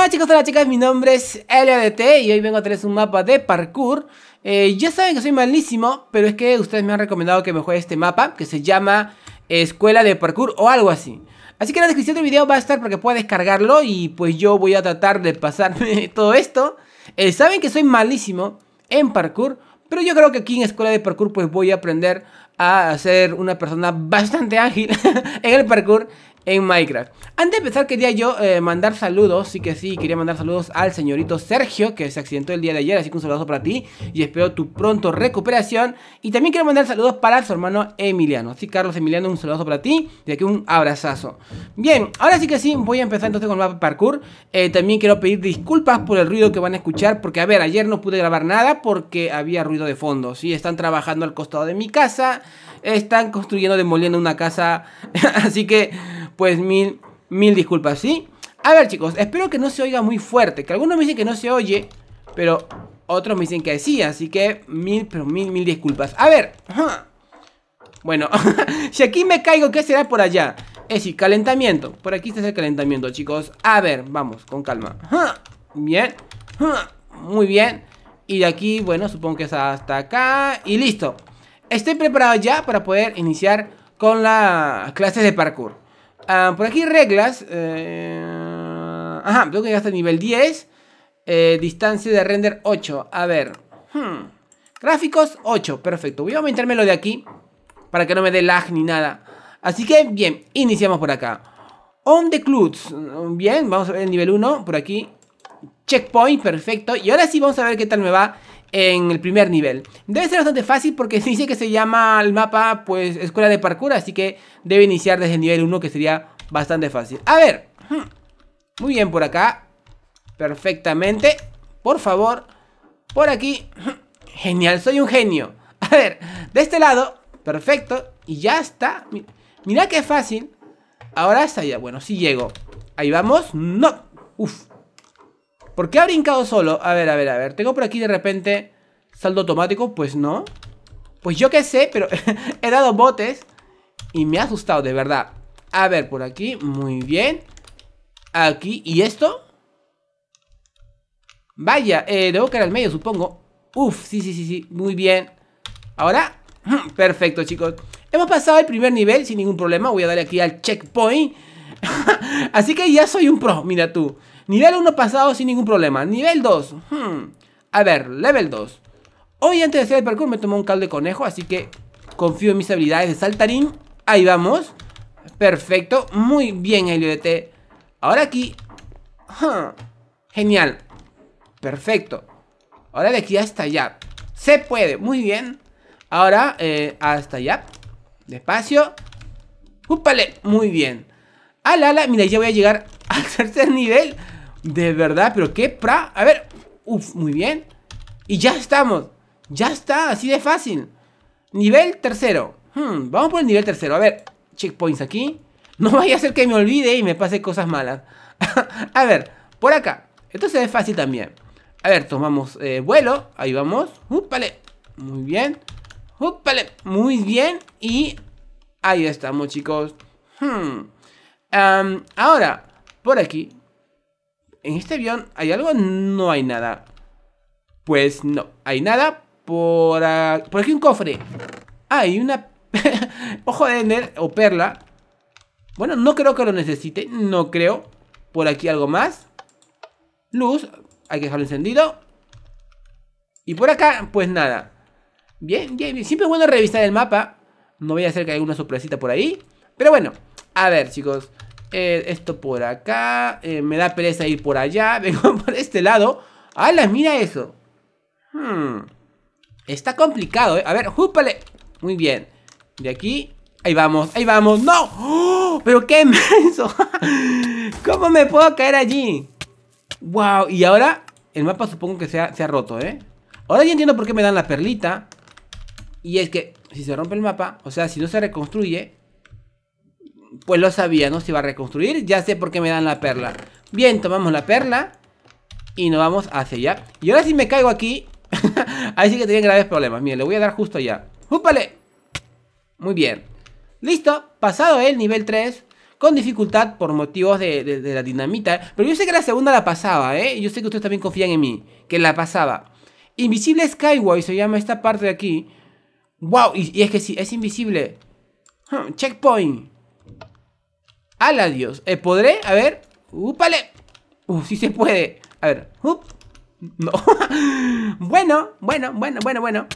Hola chicos, hola chicas, mi nombre es LDT y hoy vengo a traerles un mapa de parkour. Eh, ya saben que soy malísimo, pero es que ustedes me han recomendado que me juegue este mapa que se llama Escuela de Parkour o algo así. Así que en la descripción del video va a estar para que pueda descargarlo y pues yo voy a tratar de pasar todo esto. Eh, saben que soy malísimo en parkour, pero yo creo que aquí en Escuela de Parkour pues voy a aprender a ser una persona bastante ágil en el parkour en Minecraft. Antes de empezar quería yo eh, mandar saludos, sí que sí, quería mandar saludos al señorito Sergio que se accidentó el día de ayer, así que un saludo para ti y espero tu pronto recuperación. Y también quiero mandar saludos para su hermano Emiliano. Sí, Carlos Emiliano, un saludo para ti y aquí un abrazazo. Bien, ahora sí que sí, voy a empezar entonces con el mapa parkour. Eh, también quiero pedir disculpas por el ruido que van a escuchar porque, a ver, ayer no pude grabar nada porque había ruido de fondo, sí, están trabajando al costado de mi casa, están construyendo, demoliendo una casa, así que pues mil, mil disculpas, ¿sí? A ver chicos, espero que no se oiga muy fuerte, que algunos me dicen que no se oye, pero otros me dicen que sí, así que mil, pero mil, mil disculpas. A ver, bueno, si aquí me caigo, ¿qué será por allá? Es eh, decir, calentamiento, por aquí está el calentamiento chicos. A ver, vamos, con calma. Bien, muy bien. Y de aquí, bueno, supongo que es hasta acá y listo. Estoy preparado ya para poder iniciar con las clases de parkour. Ah, por aquí reglas. Eh, ajá, tengo que llegar hasta nivel 10. Eh, distancia de render 8. A ver. Hmm, gráficos 8. Perfecto. Voy a aumentarme lo de aquí. Para que no me dé lag ni nada. Así que, bien. Iniciamos por acá. On the Clues. Bien, vamos a ver el nivel 1. Por aquí. Checkpoint. Perfecto. Y ahora sí vamos a ver qué tal me va en el primer nivel. Debe ser bastante fácil porque dice que se llama el mapa pues escuela de parkour, así que debe iniciar desde el nivel 1 que sería bastante fácil. A ver, hmm, muy bien por acá, perfectamente, por favor, por aquí, hmm, genial, soy un genio. A ver, de este lado, perfecto, y ya está, mira qué fácil. Ahora está ya, bueno, si llego. Ahí vamos, no, uff, ¿Por qué ha brincado solo? A ver, a ver, a ver. Tengo por aquí de repente saldo automático. Pues no. Pues yo qué sé, pero he dado botes y me ha asustado, de verdad. A ver, por aquí. Muy bien. Aquí. ¿Y esto? Vaya, eh, debo caer al medio, supongo. Uf, sí, sí, sí, sí. Muy bien. Ahora. Perfecto, chicos. Hemos pasado el primer nivel sin ningún problema. Voy a darle aquí al checkpoint. Así que ya soy un pro, mira tú. Nivel 1 pasado sin ningún problema. Nivel 2. Hmm. A ver, level 2. Hoy antes de hacer el parkour me tomo un caldo de conejo, así que confío en mis habilidades de saltarín. Ahí vamos. Perfecto. Muy bien, LBT. E Ahora aquí. Genial. Perfecto. Ahora de aquí hasta allá. Se puede. Muy bien. Ahora eh, hasta allá. Despacio. ¡Upale! Muy bien. Ala, ah, Mira, ya voy a llegar al tercer nivel. De verdad, pero qué pra... A ver, uff, muy bien Y ya estamos Ya está, así de fácil Nivel tercero hmm, Vamos por el nivel tercero, a ver Checkpoints aquí No vaya a ser que me olvide y me pase cosas malas A ver, por acá Esto se ve fácil también A ver, tomamos eh, vuelo, ahí vamos Upale, muy bien Upale, muy bien Y ahí estamos chicos hmm. Ahora, por aquí ¿en este avión hay algo? No hay nada. Pues no, hay nada. Por, aquí un cofre. Hay una... Ojo de Ender o Perla. Bueno, no creo que lo necesite, no creo. Por aquí algo más. Luz, hay que dejarlo encendido. Y por acá, pues nada. Bien, bien, Siempre es bueno revisar el mapa. No voy a hacer que haya una sorpresita por ahí. Pero bueno, a ver chicos. Eh, esto por acá. Eh, me da pereza ir por allá. Vengo por este lado. ¡Hala! Mira eso. Hmm. Está complicado, ¿eh? A ver, júpale. Muy bien. De aquí. Ahí vamos, ahí vamos. ¡No! ¡Oh! ¡Pero qué inmenso! ¿Cómo me puedo caer allí? ¡Wow! Y ahora el mapa supongo que se ha, se ha roto, ¿eh? Ahora ya entiendo por qué me dan la perlita. Y es que si se rompe el mapa, o sea, si no se reconstruye, pues lo sabía, ¿no? Se iba a reconstruir. Ya sé por qué me dan la perla. Bien, tomamos la perla. Y nos vamos hacia allá. Y ahora si me caigo aquí... ahí sí que tienen graves problemas. Miren, le voy a dar justo allá. ¡Júpale! Muy bien. Listo. Pasado el nivel 3 con dificultad por motivos de, la dinamita. Pero yo sé que la segunda la pasaba, ¿eh? Yo sé que ustedes también confían en mí, que la pasaba. Invisible Skyway se llama esta parte de aquí. ¡Wow! Y, es que sí, es invisible. checkpoint la Dios. Eh, ¿Podré? A ver. ¡Úpale! Uh, sí se puede. A ver. Up. No. bueno, bueno, bueno, bueno, bueno.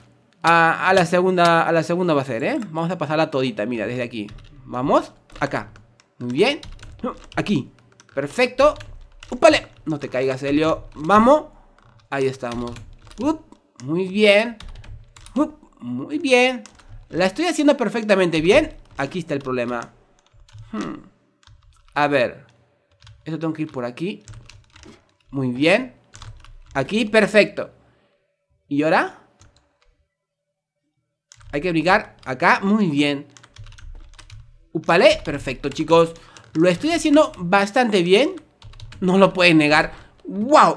A, la segunda, a la segunda va a ser, ¿eh? Vamos a pasarla todita, mira, desde aquí. Vamos. Acá. Muy bien. Aquí. Perfecto. ¡Úpale! No te caigas, Helio. Vamos. Ahí estamos. Up. Muy bien. Up. Muy bien. La estoy haciendo perfectamente bien. Aquí está el problema. Hmm. A ver. Esto tengo que ir por aquí. Muy bien. Aquí, perfecto. ¿Y ahora? Hay que brincar acá, muy bien. Upale, perfecto, chicos. Lo estoy haciendo bastante bien. No lo pueden negar. ¡Wow!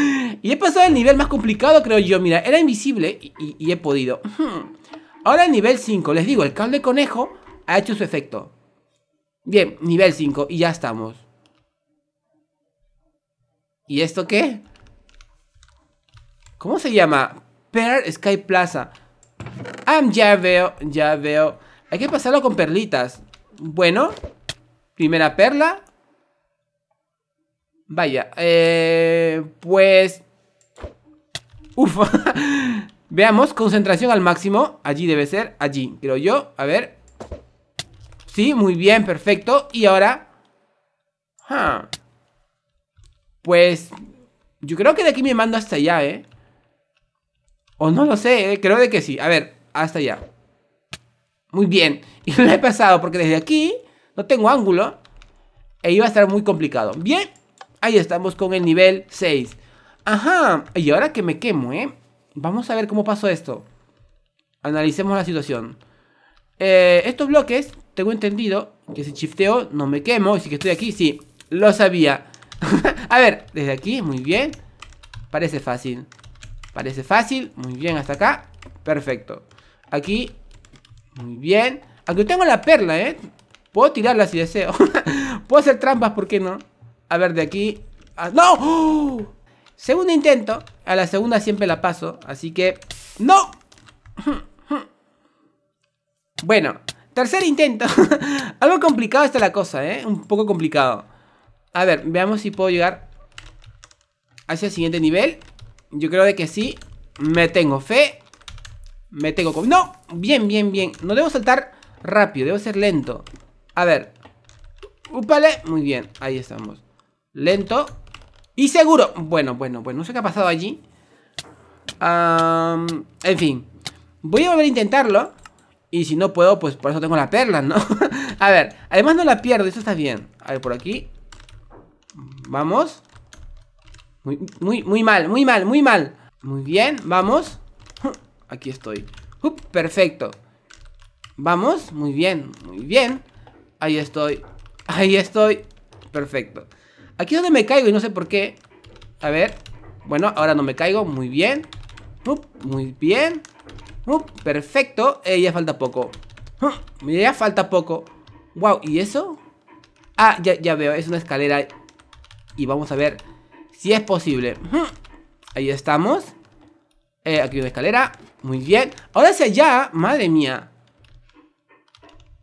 y he pasado el nivel más complicado, creo yo. Mira, era invisible y, he podido. Ahora el nivel 5. Les digo, el de conejo ha hecho su efecto. Bien, nivel 5 y ya estamos. ¿Y esto qué? ¿Cómo se llama? Pearl Sky Plaza. Ah, ya veo, ya veo. Hay que pasarlo con perlitas. Bueno, primera perla. Vaya, eh, pues... Uf. Veamos, concentración al máximo. Allí debe ser, allí, creo yo. A ver. Sí, muy bien, perfecto. Y ahora... Pues... Yo creo que de aquí me mando hasta allá, ¿eh? O no lo sé, ¿eh? creo de que sí. A ver, hasta allá. Muy bien. Y lo he pasado porque desde aquí no tengo ángulo. E iba a estar muy complicado. Bien. Ahí estamos con el nivel 6. Ajá. Y ahora que me quemo, ¿eh? Vamos a ver cómo pasó esto. Analicemos la situación. Eh, estos bloques tengo entendido que si chifteo no me quemo. Y si que estoy aquí, sí, lo sabía. a ver, desde aquí, muy bien. Parece fácil. Parece fácil. Muy bien, hasta acá. Perfecto. Aquí. Muy bien. Aunque tengo la perla, ¿eh? Puedo tirarla si deseo. Puedo hacer trampas, ¿por qué no? A ver, de aquí. ¡No! Segundo intento. A la segunda siempre la paso. Así que. ¡No! bueno, Tercer intento. Algo complicado está la cosa, ¿eh? Un poco complicado. A ver, veamos si puedo llegar hacia el siguiente nivel. Yo creo de que sí. Me tengo fe. Me tengo... ¡No! Bien, bien, bien. No debo saltar rápido. Debo ser lento. A ver. Upale. Muy bien. Ahí estamos. Lento. Y seguro. Bueno, bueno, bueno. No sé qué ha pasado allí. en fin. Voy a volver a intentarlo. Y si no puedo, pues por eso tengo la perla, ¿no? a ver, además no la pierdo, eso está bien. A ver, por aquí. Vamos. Muy, muy, muy mal, muy mal, muy mal. Muy bien, vamos. Aquí estoy. perfecto. Vamos, muy bien, muy bien. Ahí estoy. Ahí estoy. Perfecto. Aquí es donde me caigo y no sé por qué. A ver. Bueno, ahora no me caigo. Muy bien. muy bien. Perfecto. Eh, ya falta poco. Ya falta poco. Wow, ¿y eso? Ah, ya, veo, es una escalera. Y vamos a ver si es posible. Ahí estamos. Eh, aquí una escalera. Muy bien. Ahora hacia allá. Madre mía.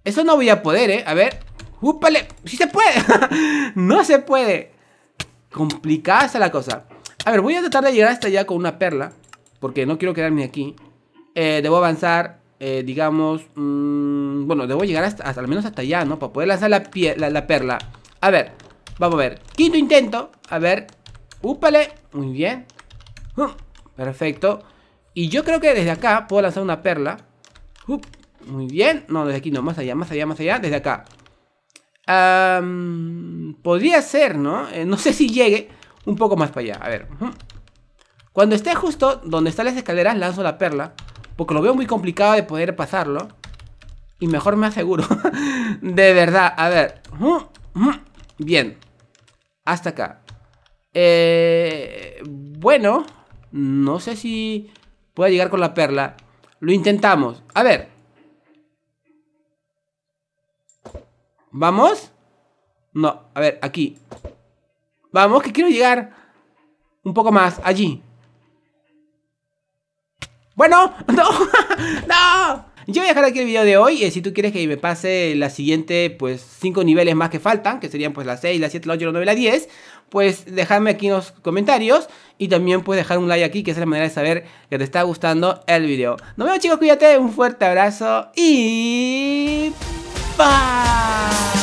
Eso no voy a poder, ¿eh? A ver. ¡Úpale! ¡Sí se puede! ¡No se puede! Complicada está la cosa. A ver, voy a tratar de llegar hasta allá con una perla. Porque no quiero quedarme aquí. Eh, debo avanzar, eh, digamos, mm, bueno, debo llegar hasta, al menos hasta allá, ¿no? Para poder lanzar la, perla. A ver, vamos a ver. Quinto intento, a ver. Úpale, muy bien. perfecto. Y yo creo que desde acá puedo lanzar una perla. muy bien. No, desde aquí no, más allá, más allá, más allá, desde acá. podría ser, ¿no? Eh, no sé si llegue un poco más para allá. A ver. Cuando esté justo donde están las escaleras, lanzo la perla. Porque lo veo muy complicado de poder pasarlo. Y mejor me aseguro. de verdad, a ver. Mm, mm, bien. Hasta acá. Eh, bueno, no sé si pueda llegar con la perla. Lo intentamos. A ver. ¿Vamos? No, a ver, aquí. Vamos, que quiero llegar un poco más allí. Bueno, no, no. Yo voy a dejar aquí el video de hoy. Y eh, si tú quieres que me pase la siguiente, pues cinco niveles más que faltan, que serían pues la 6, la 7, la 8, la 9, la 10, pues dejadme aquí en los comentarios y también puedes dejar un like aquí, que es la manera de saber que te está gustando el video. Nos vemos chicos, cuídate, un fuerte abrazo y... ¡Bye!